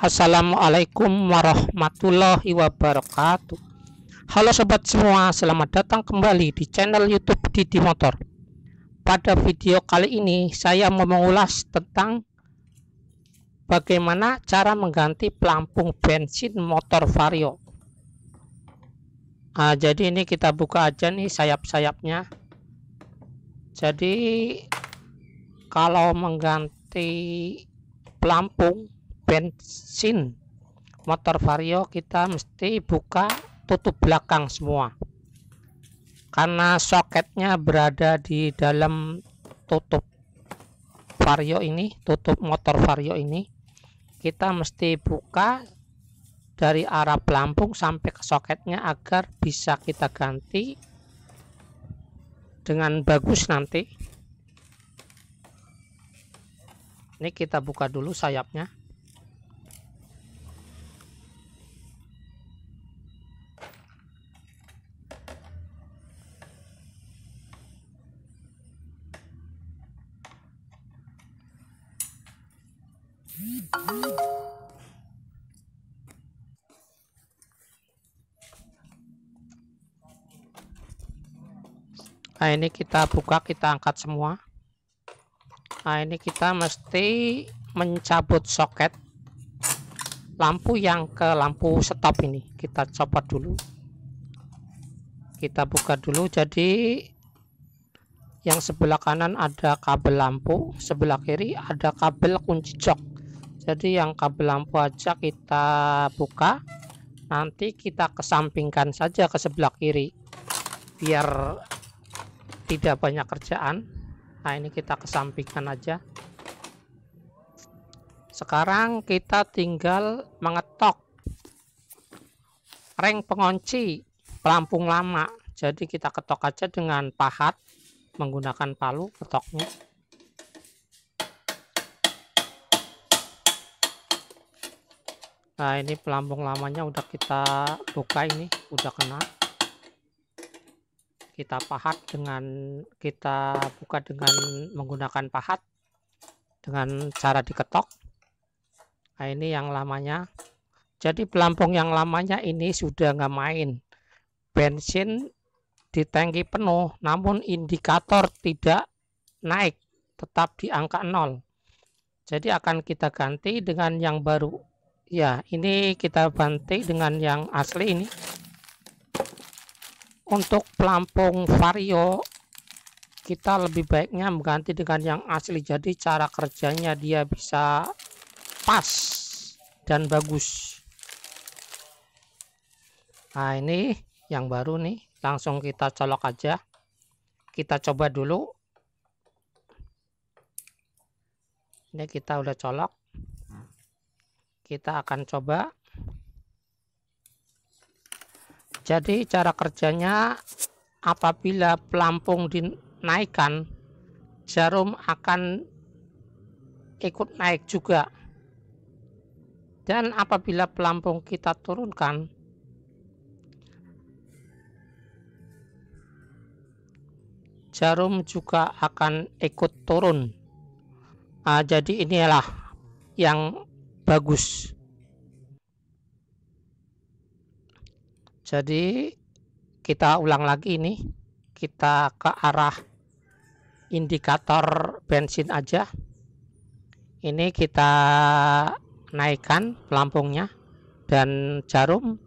Assalamualaikum warahmatullahi wabarakatuh Halo sobat semua selamat datang kembali di channel youtube Didi Motor Pada video kali ini saya mau mengulas tentang Bagaimana cara mengganti pelampung bensin motor vario nah, Jadi ini kita buka aja nih sayap-sayapnya Jadi kalau mengganti pelampung bensin motor vario kita mesti buka tutup belakang semua karena soketnya berada di dalam tutup vario ini tutup motor vario ini kita mesti buka dari arah pelampung sampai ke soketnya agar bisa kita ganti dengan bagus nanti ini kita buka dulu sayapnya Nah ini kita buka, kita angkat semua. Nah ini kita mesti mencabut soket lampu yang ke lampu stop ini. Kita copot dulu. Kita buka dulu. Jadi yang sebelah kanan ada kabel lampu, sebelah kiri ada kabel kunci jok jadi yang kabel lampu aja kita buka nanti kita kesampingkan saja ke sebelah kiri biar tidak banyak kerjaan nah ini kita kesampingkan aja sekarang kita tinggal mengetok ring pengunci pelampung lama jadi kita ketok aja dengan pahat menggunakan palu ketoknya Nah ini pelampung lamanya udah kita buka ini udah kena kita pahat dengan kita buka dengan menggunakan pahat dengan cara diketok nah ini yang lamanya jadi pelampung yang lamanya ini sudah nggak main bensin di tangki penuh namun indikator tidak naik tetap di angka 0 jadi akan kita ganti dengan yang baru Ya, ini kita banting dengan yang asli ini. Untuk pelampung vario kita lebih baiknya mengganti dengan yang asli. Jadi cara kerjanya dia bisa pas dan bagus. Nah, ini yang baru nih. Langsung kita colok aja. Kita coba dulu. Ini kita udah colok kita akan coba jadi cara kerjanya apabila pelampung dinaikkan jarum akan ikut naik juga dan apabila pelampung kita turunkan jarum juga akan ikut turun nah, jadi inilah yang bagus. Jadi kita ulang lagi ini, kita ke arah indikator bensin aja. Ini kita naikkan pelampungnya dan jarum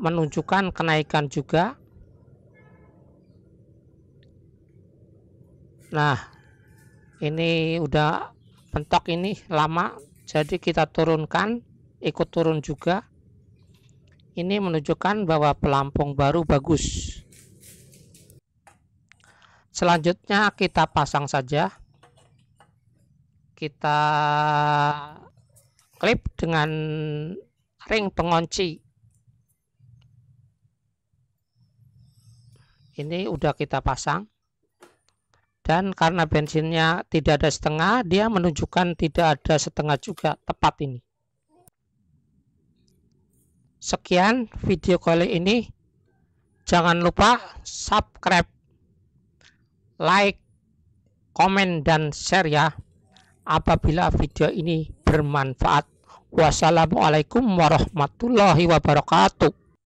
menunjukkan kenaikan juga. Nah, ini udah pentok ini lama jadi kita turunkan, ikut turun juga. Ini menunjukkan bahwa pelampung baru bagus. Selanjutnya kita pasang saja. Kita klip dengan ring pengunci. Ini udah kita pasang dan karena bensinnya tidak ada setengah dia menunjukkan tidak ada setengah juga tepat ini sekian video kali ini jangan lupa subscribe like komen dan share ya apabila video ini bermanfaat wassalamualaikum warahmatullahi wabarakatuh